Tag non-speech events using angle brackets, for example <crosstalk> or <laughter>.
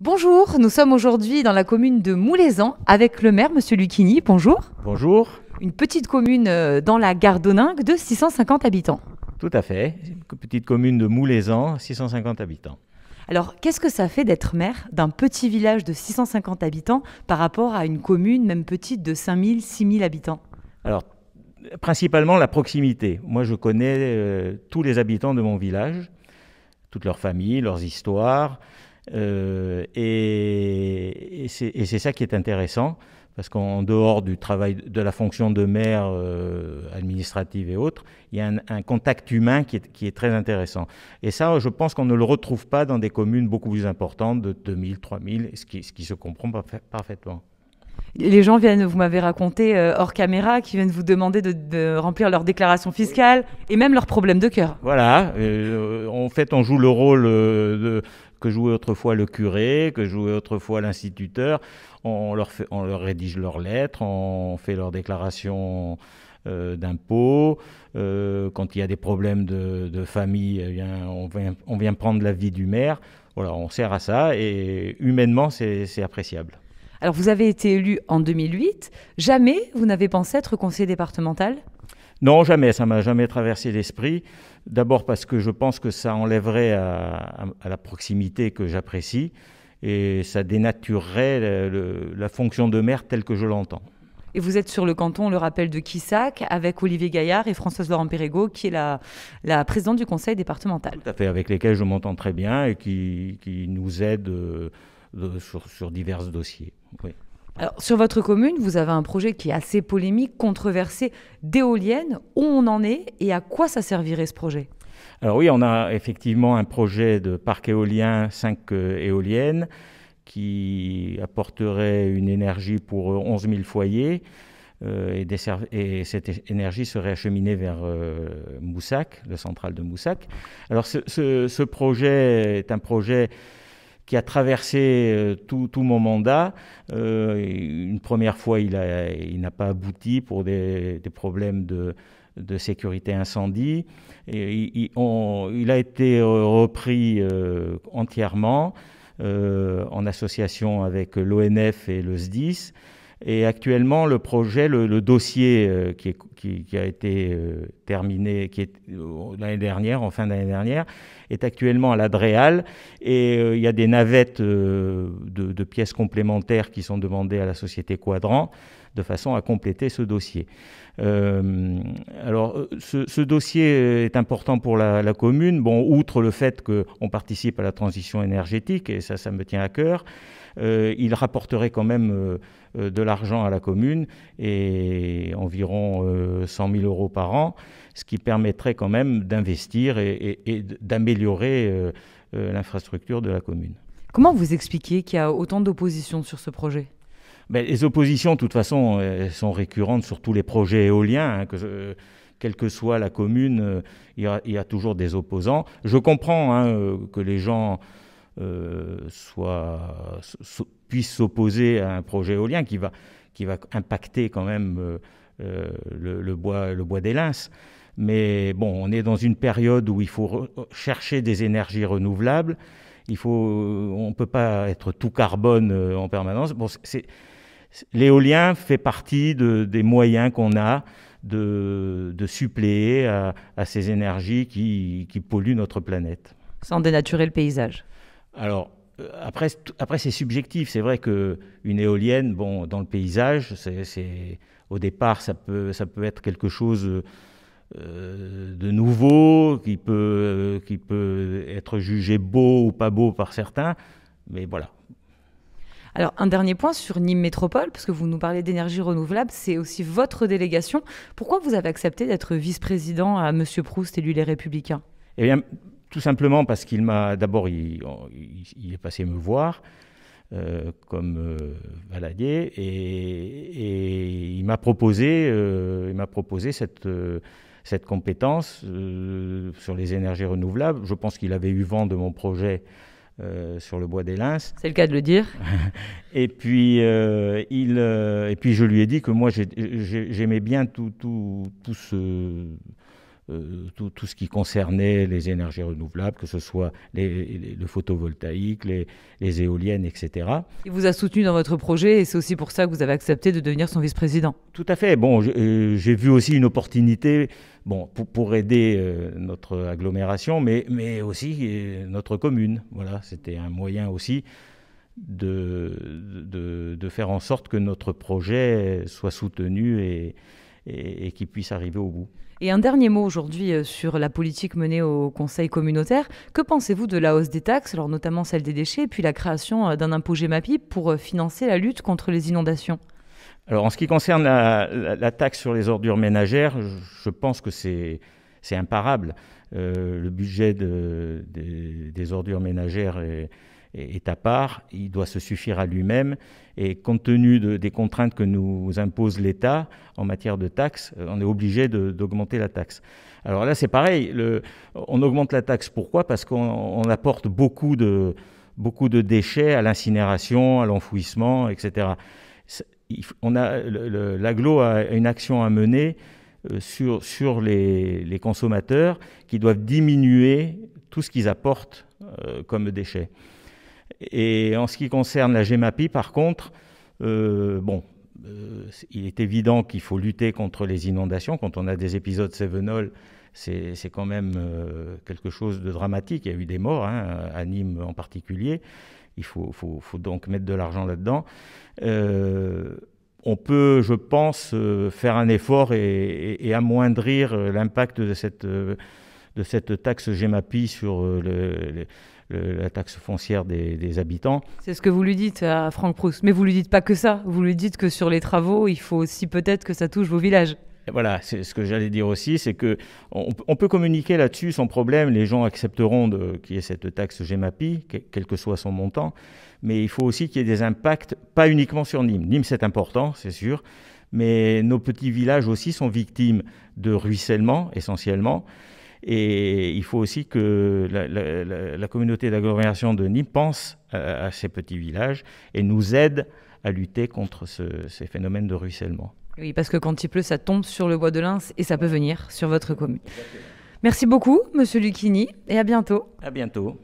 Bonjour, nous sommes aujourd'hui dans la commune de Moulezan avec le maire, Monsieur Lucchini. Bonjour. Bonjour. Une petite commune euh, dans la Gardoningue de 650 habitants. Tout à fait, une petite commune de Moulezan, 650 habitants. Alors, qu'est-ce que ça fait d'être maire d'un petit village de 650 habitants par rapport à une commune, même petite, de 5000, 6000 habitants Alors, principalement la proximité. Moi, je connais euh, tous les habitants de mon village, toutes leurs familles, leurs histoires, euh, et, c'est ça qui est intéressant, parce qu'en dehors du travail de la fonction de maire euh, administrative et autres, il y a un, contact humain qui est, très intéressant. Et ça, je pense qu'on ne le retrouve pas dans des communes beaucoup plus importantes de 2000, 3000, ce qui, ce qui se comprend parfaitement. Les gens viennent, vous m'avez raconté euh, hors caméra, qui viennent vous demander de, remplir leur déclaration fiscale et même leurs problèmes de cœur. Voilà. Euh, en fait, on joue le rôle euh, que jouait autrefois le curé, que jouait autrefois l'instituteur. On leur, rédige leurs lettres, on fait leur déclaration d'impôt. d'impôts. quand il y a des problèmes de, famille, eh on, vient, on vient prendre l'avis du maire. Voilà, on sert à ça et humainement, c'est appréciable. Alors vous avez été élu en 2008. Jamais vous n'avez pensé être conseiller départemental non, jamais, ça m'a jamais traversé l'esprit. D'abord parce que je pense que ça enlèverait à, la proximité que j'apprécie et ça dénaturerait la fonction de maire telle que je l'entends. Et vous êtes sur le canton, le rappel de Quissac, avec Olivier Gaillard et Françoise Laurent Perrego, qui est la, la, présidente du conseil départemental. Tout à fait, avec lesquels je m'entends très bien et qui, nous aident euh, sur divers dossiers. Alors, sur votre commune, vous avez un projet qui est assez polémique, controversé, d'éoliennes. Où on en est et à quoi ça servirait ce projet Alors oui, on a effectivement un projet de parc éolien, 5 euh, éoliennes, qui apporterait une énergie pour 11 euh, 000 foyers. Euh, et, cette énergie serait acheminée vers Moussac, la centrale de Moussac. Alors ce projet est un projet qui a traversé euh, tout, mon mandat. Euh, une première fois, il n'a pas abouti pour des, problèmes de, sécurité incendie. il, a été euh, repris entièrement en association avec l'ONF et le SDIS. Et actuellement, le projet, le, dossier euh, qui, a été euh, terminé qui est, euh, l'année dernière, en fin d'année dernière, est actuellement à l'adréal Et il y a des navettes de, pièces complémentaires qui sont demandées à la société Quadrant de façon à compléter ce dossier. alors, ce, dossier est important pour la, la, commune, bon, outre le fait qu'on participe à la transition énergétique, et ça, ça me tient à cœur. Euh, il rapporterait quand même euh, euh, de l'argent à la commune et environ 100 000 euros par an, ce qui permettrait quand même d'investir et, d'améliorer l'infrastructure de la commune. Comment vous expliquez qu'il y a autant d'opposition sur ce projet ben, Les oppositions, de toute façon, sont récurrentes sur tous les projets éoliens. Hein, quelle que soit la commune, il, y a, toujours des opposants. Je comprends hein, que les gens euh, soit, puisse s'opposer à un projet éolien qui va, qui va impacter quand même euh, euh, le, bois, le bois des linces. Mais bon, on est dans une période où il faut chercher des énergies renouvelables. Il faut, on ne peut pas être tout carbone en permanence. l'éolien fait partie des moyens qu'on a de, suppléer à, ces énergies qui, qui polluent notre planète. Sans dénaturer le paysage. Alors, euh, après, après c'est subjectif. C'est vrai qu'une éolienne, bon, dans le paysage, c'est, au départ, ça peut, ça peut être quelque chose euh, de nouveau, qui peut, euh, qui peut être jugé beau ou pas beau par certains. Mais voilà, alors, un dernier point sur Nîmes Métropole, parce que vous nous parlez d'énergie renouvelable, c'est aussi votre délégation. Pourquoi vous avez accepté d'être vice-président à Monsieur Proust, élu Les Républicains Eh bien, tout simplement parce qu'il m'a. D'abord, il, est passé me voir. Euh, comme euh, Valadier, et, il m'a proposé, euh, il m'a proposé cette, cette compétence sur les énergies renouvelables. Je pense qu'il avait eu vent de mon projet sur le bois des Lins. C'est le cas de le dire. <laughs> et, puis, il, et puis je lui ai dit que moi j'aimais bien tout, tout, tout ce euh, tout, ce qui concernait les énergies renouvelables, que ce soit les, le photovoltaïque, les, éoliennes, etc. Il vous a soutenu dans votre projet et c'est aussi pour ça que vous avez accepté de devenir son vice-président. Tout à fait. Bon, euh, j'ai vu aussi une opportunité bon, pour, aider euh, notre agglomération, mais, mais aussi notre commune. Voilà, c'était un moyen aussi. De, de, de faire en sorte que notre projet soit soutenu et, et, qui puisse arriver au bout. Et un dernier mot aujourd'hui euh, sur la politique menée au Conseil communautaire. Que pensez-vous de la hausse des taxes, alors notamment celle des déchets, puis la création euh, d'un impôt GEMAPI pour euh, financer la lutte contre les inondations Alors en ce qui concerne la, taxe sur les ordures ménagères, je, pense que c'est imparable. le budget des, des, ordures ménagères est est à part, il doit se suffire à lui-même. Et compte tenu des contraintes que nous impose l'État en matière de taxes, euh, on est obligé d'augmenter la taxe. Alors là, c'est pareil. on augmente la taxe pourquoi Parce qu'on apporte beaucoup de, beaucoup de déchets à l'incinération, à l'enfouissement, etc. a, l'aglo a une action à mener euh, sur, sur les, consommateurs qui doivent diminuer tout ce qu'ils apportent euh, comme déchets. Et en ce qui concerne la GEMAPI, par contre, euh, bon, euh, il est évident qu'il faut lutter contre les inondations. Quand on a des épisodes Cévenol, c'est quand même euh, quelque chose de dramatique. Il y a eu des morts, hein, à Nîmes en particulier. Il faut, faut, faut donc mettre de l'argent là-dedans. on peut, je pense, faire un effort et, amoindrir l'impact de cette, de cette taxe GEMAPI sur le la taxe foncière des, habitants. C'est ce que vous lui dites à Franck Proust. Mais vous lui dites pas que ça. Vous lui dites que sur les travaux, il faut aussi peut-être que ça touche vos villages. Voilà, c'est ce que j'allais dire aussi, c'est que on, peut communiquer là-dessus sans problème. Les gens accepteront qu'il y ait cette taxe Gemapi, quel que soit son montant. Mais il faut aussi qu'il y ait des impacts, pas uniquement sur Nîmes. Nîmes, c'est important, c'est sûr. Mais nos petits villages aussi sont victimes de ruissellement, essentiellement. Et il faut aussi que la, communauté d'agglomération de Nîmes pense à, ces petits villages et nous aide à lutter contre ces phénomènes de ruissellement. Oui, parce que quand il pleut, ça tombe sur le bois de l'Inse et ça peut venir sur votre commune. Merci beaucoup, Monsieur Lucchini, et à bientôt. À bientôt.